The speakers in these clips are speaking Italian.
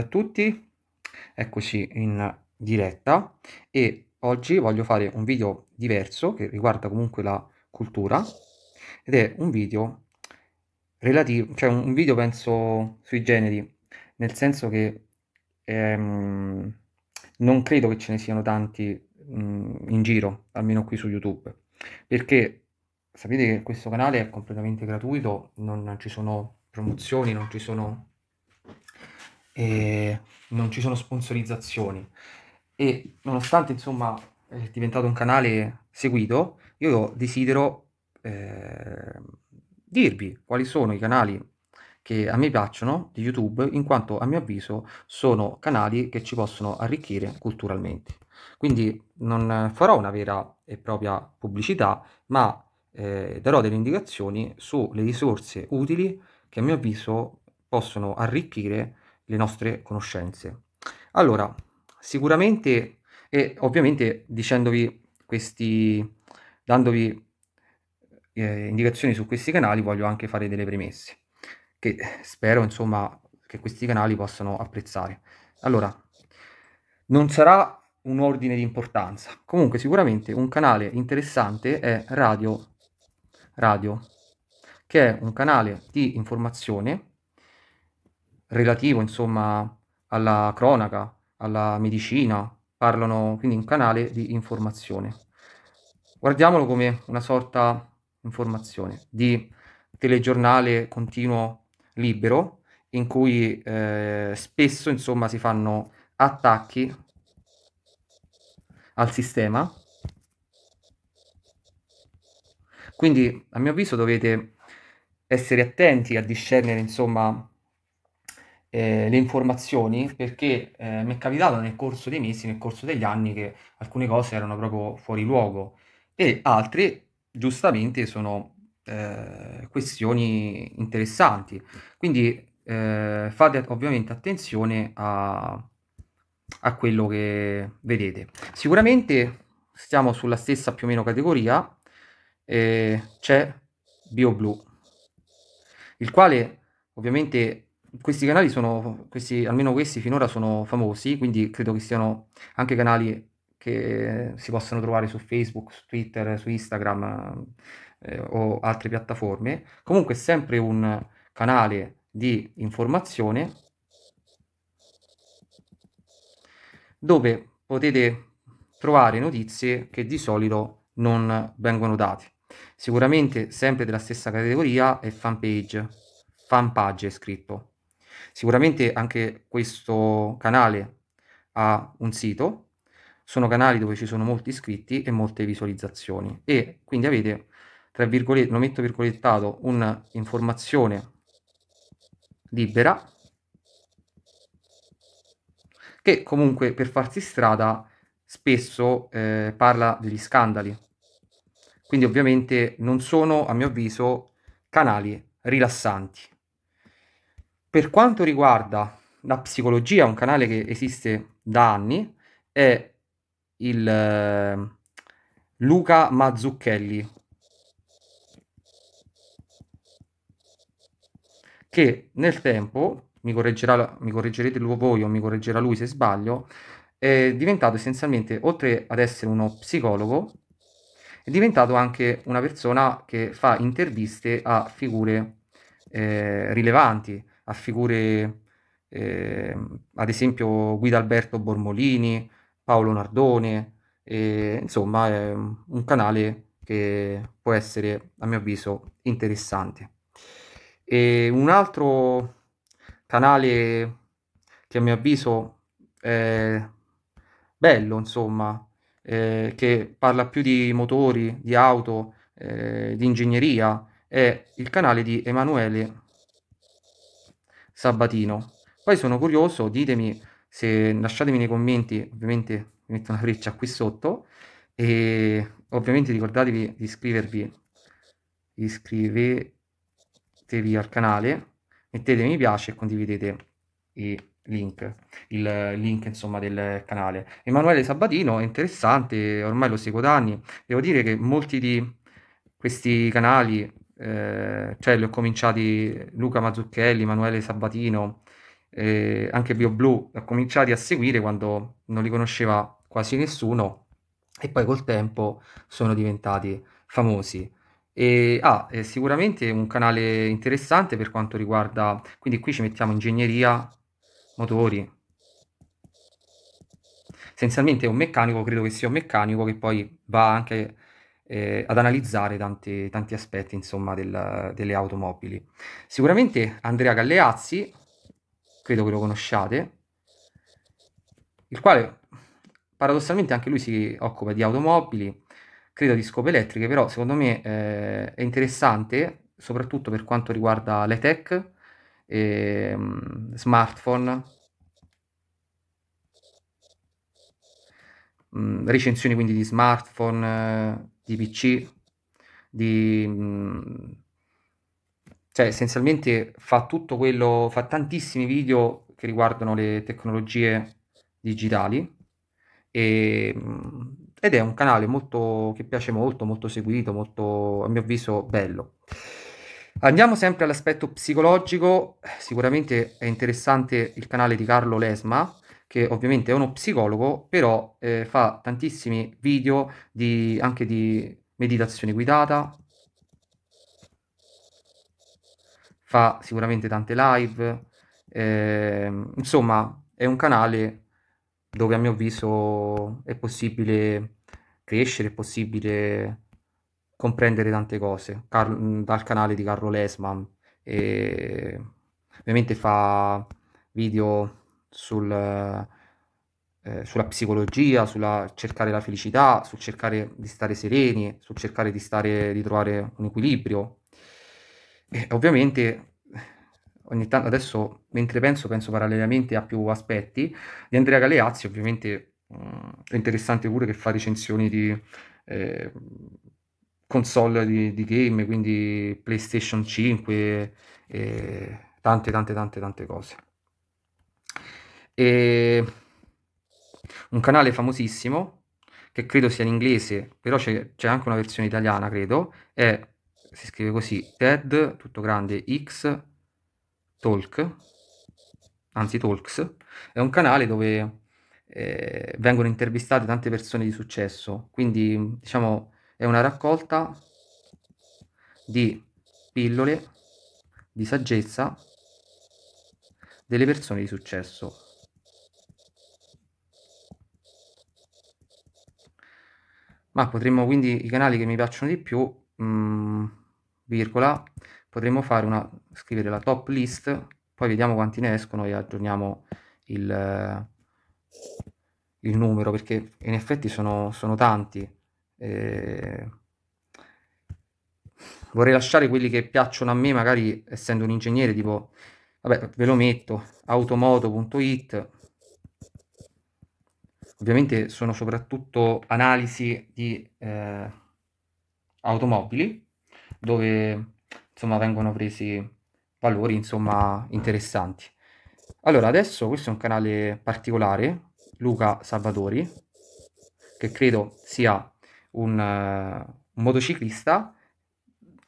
a tutti, eccoci in diretta e oggi voglio fare un video diverso che riguarda comunque la cultura ed è un video relativo, cioè un video penso sui generi, nel senso che ehm, non credo che ce ne siano tanti mh, in giro, almeno qui su YouTube, perché sapete che questo canale è completamente gratuito, non ci sono promozioni, non ci sono e non ci sono sponsorizzazioni e nonostante insomma è diventato un canale seguito, io desidero eh, dirvi quali sono i canali che a me piacciono di YouTube, in quanto a mio avviso sono canali che ci possono arricchire culturalmente. Quindi non farò una vera e propria pubblicità, ma eh, darò delle indicazioni sulle risorse utili che a mio avviso possono arricchire le nostre conoscenze. Allora, sicuramente e ovviamente dicendovi questi, dandovi eh, indicazioni su questi canali, voglio anche fare delle premesse che spero insomma che questi canali possano apprezzare. Allora, non sarà un ordine di importanza, comunque sicuramente un canale interessante è Radio, Radio che è un canale di informazione relativo insomma alla cronaca, alla medicina, parlano quindi un canale di informazione. Guardiamolo come una sorta di informazione di telegiornale continuo libero in cui eh, spesso insomma si fanno attacchi al sistema. Quindi a mio avviso dovete essere attenti a discernere insomma eh, le informazioni perché eh, mi è capitato nel corso dei mesi, nel corso degli anni che alcune cose erano proprio fuori luogo e altre giustamente sono eh, questioni interessanti. Quindi eh, fate ovviamente attenzione a, a quello che vedete. Sicuramente stiamo sulla stessa più o meno categoria, eh, c'è BioBlue, il quale ovviamente questi canali sono, questi, almeno questi finora sono famosi, quindi credo che siano anche canali che si possono trovare su Facebook, su Twitter, su Instagram eh, o altre piattaforme. Comunque è sempre un canale di informazione dove potete trovare notizie che di solito non vengono date. Sicuramente sempre della stessa categoria è fanpage, fanpage è scritto. Sicuramente anche questo canale ha un sito, sono canali dove ci sono molti iscritti e molte visualizzazioni e quindi avete, tra virgolette, lo metto virgolettato, un'informazione libera che comunque per farsi strada spesso eh, parla degli scandali. Quindi ovviamente non sono, a mio avviso, canali rilassanti. Per quanto riguarda la psicologia, un canale che esiste da anni, è il eh, Luca Mazzucchelli, che nel tempo, mi, correggerà, mi correggerete voi o mi correggerà lui se sbaglio, è diventato essenzialmente, oltre ad essere uno psicologo, è diventato anche una persona che fa interviste a figure eh, rilevanti, a figure, eh, ad esempio Guido Alberto Bormolini, Paolo Nardone, e, insomma è un canale che può essere a mio avviso interessante. E un altro canale che a mio avviso è bello, insomma, eh, che parla più di motori, di auto, eh, di ingegneria, è il canale di Emanuele Sabatino. Poi sono curioso, ditemi se lasciatemi nei commenti, ovviamente vi metto una freccia qui sotto e ovviamente ricordatevi di iscrivervi, iscrivetevi al canale, mettete mi piace e condividete i link, il link insomma del canale. Emanuele Sabatino è interessante, ormai lo seguo da anni, devo dire che molti di questi canali eh, cioè li ho cominciati Luca Mazzucchelli, Emanuele Sabatino, eh, anche BioBlu, li ho cominciati a seguire quando non li conosceva quasi nessuno e poi col tempo sono diventati famosi. E ha ah, sicuramente un canale interessante per quanto riguarda, quindi qui ci mettiamo ingegneria, motori. Essenzialmente un meccanico, credo che sia un meccanico che poi va anche eh, ad analizzare tanti, tanti aspetti insomma, del, delle automobili. Sicuramente Andrea Galleazzi, credo che lo conosciate, il quale paradossalmente anche lui si occupa di automobili, credo di scope elettriche, però secondo me eh, è interessante soprattutto per quanto riguarda le tech, eh, smartphone, mm, recensioni quindi di smartphone, di PC, di... Mm, cioè essenzialmente fa tutto quello, fa tantissimi video che riguardano le tecnologie digitali e, mm, ed è un canale molto, che piace molto, molto seguito, molto a mio avviso bello. Andiamo sempre all'aspetto psicologico, sicuramente è interessante il canale di Carlo Lesma, che ovviamente è uno psicologo, però eh, fa tantissimi video di, anche di meditazione guidata, fa sicuramente tante live, eh, insomma è un canale dove a mio avviso è possibile crescere, è possibile comprendere tante cose Car- dal canale di Carlo Lesman e ovviamente fa video sul, eh, sulla psicologia, sulla cercare la felicità, sul cercare di stare sereni, sul cercare di, stare, di trovare un equilibrio. E ovviamente ogni tanto adesso mentre penso penso parallelamente a più aspetti di Andrea Galeazzi ovviamente mh, mm, è interessante pure che fa recensioni di eh, console di, di, game quindi playstation 5 e eh, tante tante tante tante cose e un canale famosissimo, che credo sia in inglese, però c'è, c'è anche una versione italiana, credo, è, si scrive così, TED, tutto grande, X, Talk, anzi Talks, è un canale dove eh, vengono intervistate tante persone di successo, quindi diciamo è una raccolta di pillole di saggezza delle persone di successo. ma potremmo quindi i canali che mi piacciono di più, mh, mm, virgola, potremmo fare una, scrivere la top list, poi vediamo quanti ne escono e aggiorniamo il, il numero, perché in effetti sono, sono tanti. Eh, vorrei lasciare quelli che piacciono a me, magari essendo un ingegnere, tipo, vabbè, ve lo metto, automoto.it, Ovviamente sono soprattutto analisi di eh, automobili dove insomma vengono presi valori insomma interessanti. Allora, adesso questo è un canale particolare, Luca Salvatori, che credo sia un, uh, un motociclista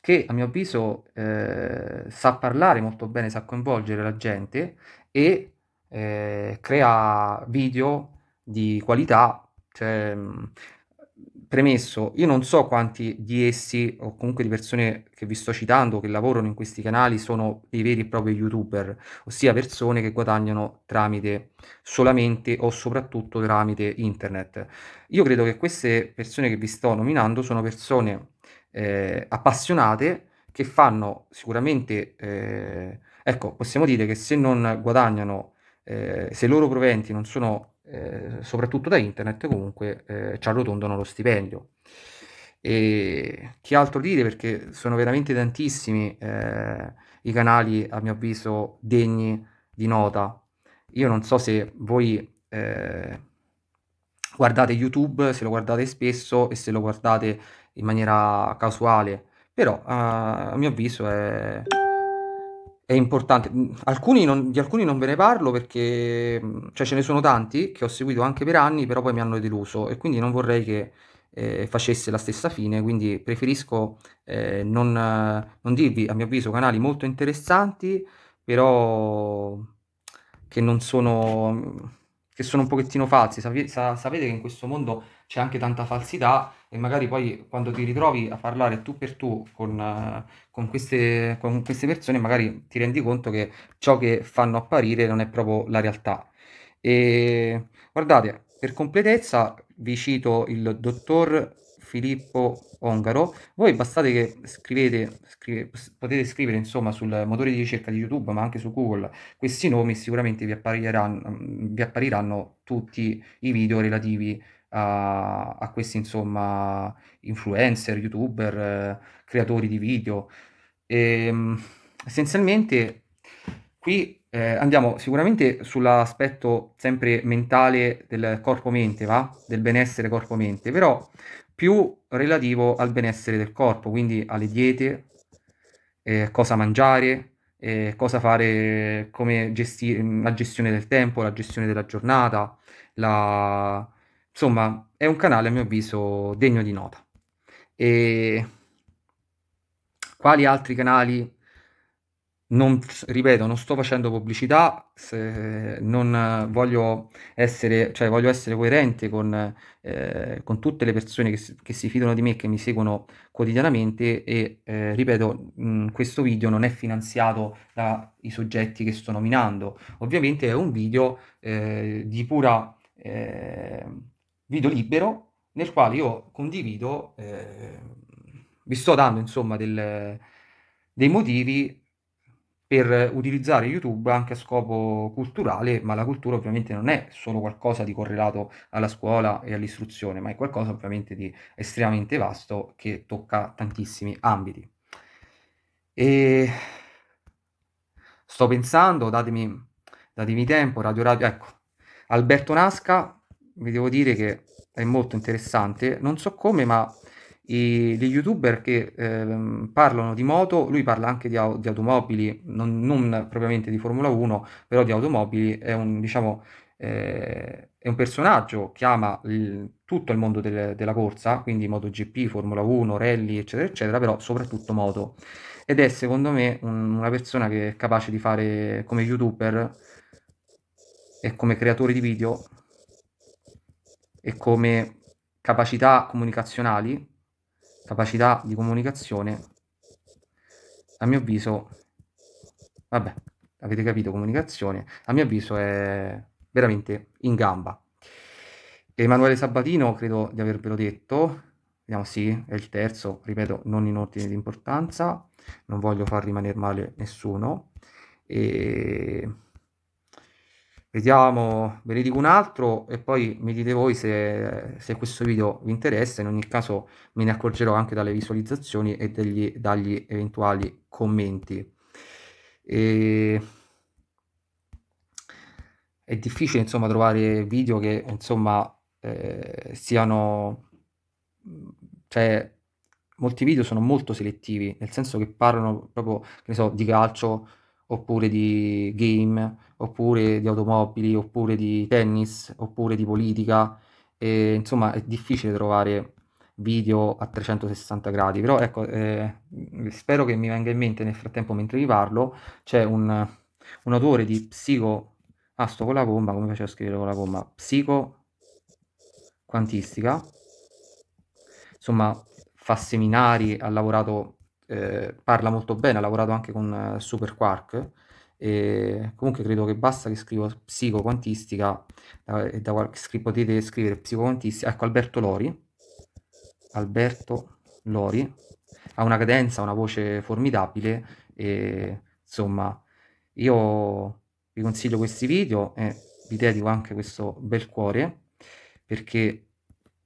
che a mio avviso eh, sa parlare molto bene, sa coinvolgere la gente e eh, crea video di qualità, cioè, mhmm, premesso, io non so quanti di essi o comunque di persone che vi sto citando che lavorano in questi canali sono i veri e propri youtuber, ossia persone che guadagnano tramite solamente o soprattutto tramite internet. Io credo che queste persone che vi sto nominando sono persone eh, appassionate che fanno sicuramente, eh, ecco, possiamo dire che se non guadagnano, eh, se i loro proventi non sono eh, soprattutto da internet, comunque eh, ci arrotondano lo stipendio. E che altro dire perché sono veramente tantissimi eh, i canali, a mio avviso, degni di nota. Io non so se voi eh, guardate YouTube, se lo guardate spesso e se lo guardate in maniera casuale, però eh, a mio avviso è è importante. Mm, alcuni non, di alcuni non ve ne parlo perché mm, cioè, ce ne sono tanti che ho seguito anche per anni, però poi mi hanno deluso e quindi non vorrei che eh, facesse la stessa fine, quindi preferisco eh, non, non, dirvi, a mio avviso, canali molto interessanti, però che non sono, che sono un pochettino falsi. Sapete, sapete che in questo mondo c'è anche tanta falsità e magari poi quando ti ritrovi a parlare tu per tu con, eh, con, queste, con queste persone magari ti rendi conto che ciò che fanno apparire non è proprio la realtà. E guardate, per completezza vi cito il dottor Filippo Ongaro. Voi bastate che scrivete, scrive, potete scrivere insomma sul motore di ricerca di YouTube, ma anche su Google, questi nomi sicuramente vi appariranno, vi appariranno tutti i video relativi a a, a questi insomma influencer, youtuber, eh, creatori di video. E, ehm, essenzialmente qui eh, andiamo sicuramente sull'aspetto sempre mentale del corpo-mente, va? Del benessere corpo-mente, però più relativo al benessere del corpo, quindi alle diete, eh, cosa mangiare, eh, cosa fare, come gestire la gestione del tempo, la gestione della giornata, la, Insomma, è un canale a mio avviso degno di nota. E quali altri canali? Non, ripeto, non sto facendo pubblicità, non voglio essere, cioè voglio essere coerente con, eh, con tutte le persone che, che, si fidano di me, che mi seguono quotidianamente e eh, ripeto, mh, questo video non è finanziato dai soggetti che sto nominando. Ovviamente è un video eh, di pura eh, video libero nel quale io condivido, eh, vi sto dando insomma del, dei motivi per utilizzare YouTube anche a scopo culturale, ma la cultura ovviamente non è solo qualcosa di correlato alla scuola e all'istruzione, ma è qualcosa ovviamente di estremamente vasto che tocca tantissimi ambiti. E sto pensando, datemi, datemi tempo, Radio Radio, ecco, Alberto Nasca vi devo dire che è molto interessante. Non so come, ma i, gli youtuber che eh, parlano di moto, lui parla anche di, di automobili, non, non, propriamente di Formula 1, però di automobili, è un, diciamo, eh, è un personaggio che ama il, tutto il mondo del, della corsa, quindi MotoGP, Formula 1, rally, eccetera, eccetera, però soprattutto moto. Ed è secondo me un, una persona che è capace di fare come youtuber e come creatore di video e come capacità comunicazionali, capacità di comunicazione, a mio avviso, vabbè, avete capito, comunicazione, a mio avviso è veramente in gamba. Emanuele Sabatino, credo di avervelo detto, vediamo sì, è il terzo, ripeto, non in ordine di importanza, non voglio far rimanere male nessuno. E Vediamo, ve ne dico un altro e poi mi dite voi se, se, questo video vi interessa, in ogni caso me ne accorgerò anche dalle visualizzazioni e degli, dagli eventuali commenti. E... È difficile insomma trovare video che insomma eh, siano, cioè molti video sono molto selettivi, nel senso che parlano proprio, che ne so, di calcio, oppure di game, oppure di automobili, oppure di tennis, oppure di politica. E, insomma, è difficile trovare video a 360 gradi. Però ecco, eh, spero che mi venga in mente nel frattempo mentre vi parlo, c'è un, un autore di psico... Ah, sto con la gomma, come faccio a scrivere con la gomma? Psico quantistica. Insomma, fa seminari, ha lavorato eh, parla molto bene, ha lavorato anche con eh, Super Quark e comunque credo che basta che scrivo psicoquantistica eh, da qualche scri- potete scrivere psicoquantistica, ecco Alberto Lori, Alberto Lori, ha una cadenza, una voce formidabile e insomma io vi consiglio questi video e vi dedico anche questo bel cuore perché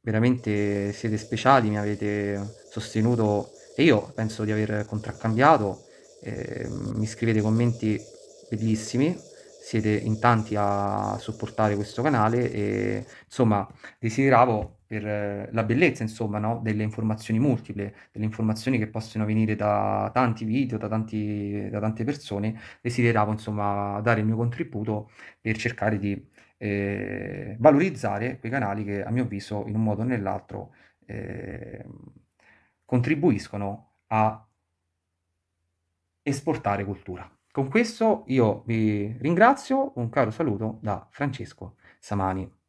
veramente siete speciali, mi avete sostenuto e io penso di aver contraccambiato, eh, mi scrivete commenti bellissimi, siete in tanti a supportare questo canale e insomma desideravo per eh, la bellezza insomma no? delle informazioni multiple, delle informazioni che possono venire da tanti video, da, tanti, da tante persone, desideravo insomma dare il mio contributo per cercare di eh, valorizzare quei canali che a mio avviso in un modo o nell'altro eh, contribuiscono a esportare cultura. Con questo io vi ringrazio, un caro saluto da Francesco Samani.